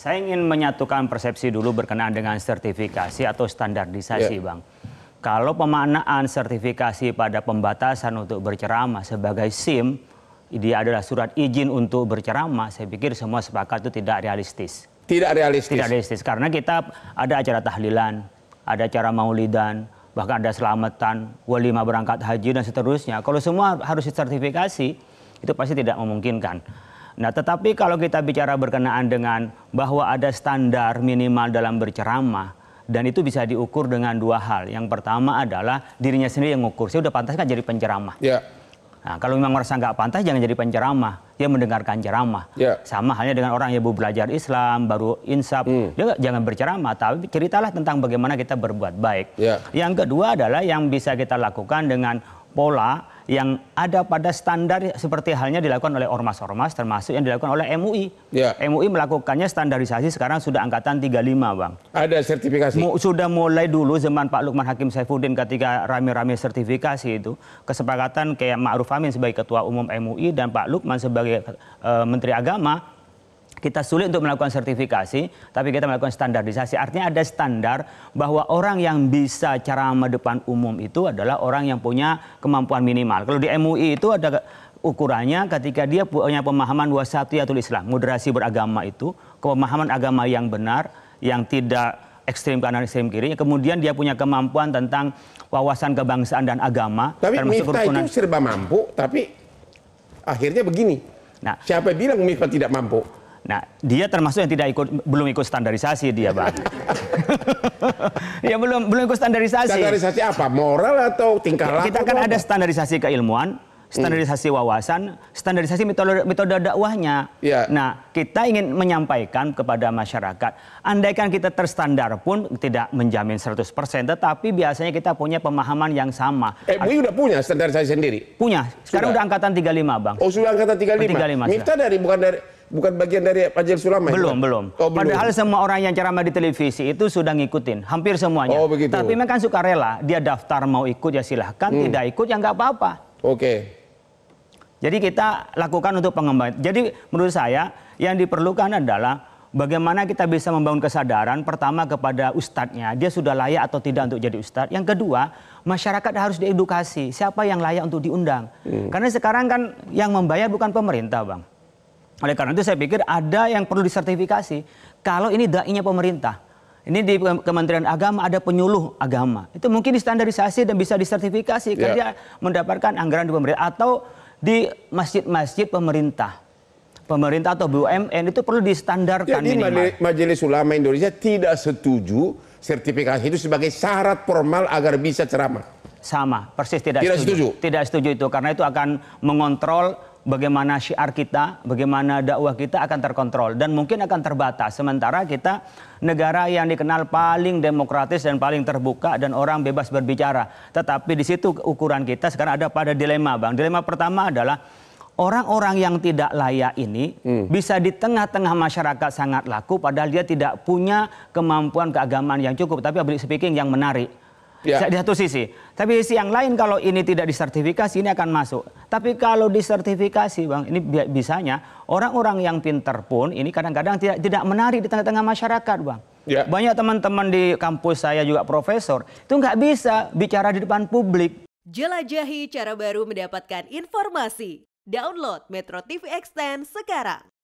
Saya ingin menyatukan persepsi dulu berkenaan dengan sertifikasi atau standardisasi, yeah. Bang. Kalau pemaknaan sertifikasi pada pembatasan untuk berceramah sebagai SIM, dia adalah surat izin untuk berceramah, saya pikir semua sepakat itu tidak realistis. Tidak realistis. Tidak realistis karena kita ada acara tahlilan, ada acara maulidan, bahkan ada selamatan, walima berangkat haji dan seterusnya. Kalau semua harus disertifikasi, itu pasti tidak memungkinkan. Nah, tetapi kalau kita bicara berkenaan dengan bahwa ada standar minimal dalam berceramah dan itu bisa diukur dengan dua hal. Yang pertama adalah dirinya sendiri yang mengukur, Saya udah pantas kan jadi penceramah. Ya. Nah, kalau memang merasa nggak pantas jangan jadi penceramah. Dia mendengarkan ceramah. Ya. Sama halnya dengan orang yang baru belajar Islam, baru insaf. Hmm. Dia ya, jangan berceramah, tapi ceritalah tentang bagaimana kita berbuat baik. Ya. Yang kedua adalah yang bisa kita lakukan dengan pola yang ada pada standar seperti halnya dilakukan oleh ormas-ormas termasuk yang dilakukan oleh MUI. Ya. MUI melakukannya standarisasi sekarang sudah angkatan 35, Bang. Ada sertifikasi. Mu, sudah mulai dulu zaman Pak Lukman Hakim Saifuddin ketika rame-rame sertifikasi itu, kesepakatan kayak Ma'ruf Amin sebagai ketua umum MUI dan Pak Lukman sebagai uh, menteri agama kita sulit untuk melakukan sertifikasi, tapi kita melakukan standarisasi. Artinya ada standar bahwa orang yang bisa cara depan umum itu adalah orang yang punya kemampuan minimal. Kalau di MUI itu ada ukurannya ketika dia punya pemahaman dua yaitu Islam, moderasi beragama itu, pemahaman agama yang benar, yang tidak ekstrim kanan ekstrim kiri, kemudian dia punya kemampuan tentang wawasan kebangsaan dan agama. Tapi termasuk Miftah kerukunan. itu serba mampu, tapi akhirnya begini. Nah, siapa bilang Miftah tidak mampu? Nah, dia termasuk yang tidak ikut belum ikut standarisasi dia, Bang. ya belum belum ikut standarisasi. Standarisasi apa? Moral atau tingkah laku? Kita kan ada standarisasi keilmuan, standarisasi hmm. wawasan, standarisasi metode metode dakwahnya. Ya. Nah, kita ingin menyampaikan kepada masyarakat, andaikan kita terstandar pun tidak menjamin 100%, tetapi biasanya kita punya pemahaman yang sama. Eh, Bu udah punya standarisasi sendiri? Punya. Sekarang sudah. udah angkatan 35, Bang. Oh, sudah angkatan 35. 35 Minta dari bukan dari bukan bagian dari Pajak Sulama? Ya? Belum, ya? belum. Oh, belum. Padahal semua orang yang ceramah di televisi itu sudah ngikutin, hampir semuanya. Oh, begitu. Tapi memang kan suka rela, dia daftar mau ikut ya silahkan, hmm. tidak ikut ya nggak apa-apa. Oke. Okay. Jadi kita lakukan untuk pengembangan. Jadi menurut saya yang diperlukan adalah bagaimana kita bisa membangun kesadaran pertama kepada ustadznya, dia sudah layak atau tidak untuk jadi ustadz. Yang kedua, masyarakat harus diedukasi siapa yang layak untuk diundang. Hmm. Karena sekarang kan yang membayar bukan pemerintah, Bang. Oleh karena itu saya pikir ada yang perlu disertifikasi. Kalau ini dai pemerintah, ini di Kementerian Agama ada penyuluh agama. Itu mungkin distandarisasi dan bisa disertifikasi yeah. karena mendapatkan anggaran di pemerintah atau di masjid-masjid pemerintah. Pemerintah atau BUMN itu perlu distandarkan Jadi ya, minimal. Majelis Ulama Indonesia tidak setuju sertifikasi itu sebagai syarat formal agar bisa ceramah. Sama, persis tidak, tidak setuju. setuju. Tidak setuju itu karena itu akan mengontrol bagaimana syiar kita, bagaimana dakwah kita akan terkontrol dan mungkin akan terbatas. Sementara kita negara yang dikenal paling demokratis dan paling terbuka dan orang bebas berbicara. Tetapi di situ ukuran kita sekarang ada pada dilema, Bang. Dilema pertama adalah orang-orang yang tidak layak ini hmm. bisa di tengah-tengah masyarakat sangat laku padahal dia tidak punya kemampuan keagamaan yang cukup tapi public speaking yang menarik. Ya. Di satu sisi. Tapi sisi yang lain kalau ini tidak disertifikasi ini akan masuk. Tapi kalau disertifikasi Bang, ini bi bisanya orang-orang yang pinter pun ini kadang-kadang tidak tidak menarik di tengah-tengah masyarakat Bang. Ya. Banyak teman-teman di kampus saya juga profesor, itu nggak bisa bicara di depan publik. Jelajahi cara baru mendapatkan informasi. Download Metro TV Extend sekarang.